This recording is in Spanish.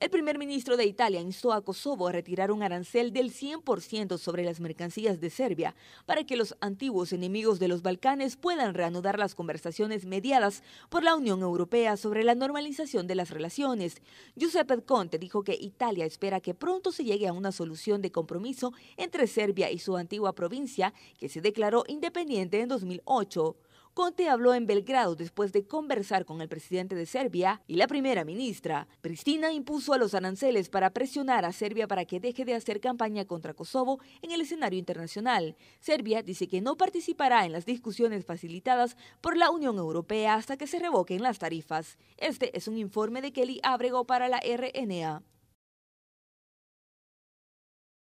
El primer ministro de Italia instó a Kosovo a retirar un arancel del 100% sobre las mercancías de Serbia para que los antiguos enemigos de los Balcanes puedan reanudar las conversaciones mediadas por la Unión Europea sobre la normalización de las relaciones. Giuseppe Conte dijo que Italia espera que pronto se llegue a una solución de compromiso entre Serbia y su antigua provincia, que se declaró independiente en 2008. Conte habló en Belgrado después de conversar con el presidente de Serbia y la primera ministra. Pristina impuso a los aranceles para presionar a Serbia para que deje de hacer campaña contra Kosovo en el escenario internacional. Serbia dice que no participará en las discusiones facilitadas por la Unión Europea hasta que se revoquen las tarifas. Este es un informe de Kelly Abrego para la RNA.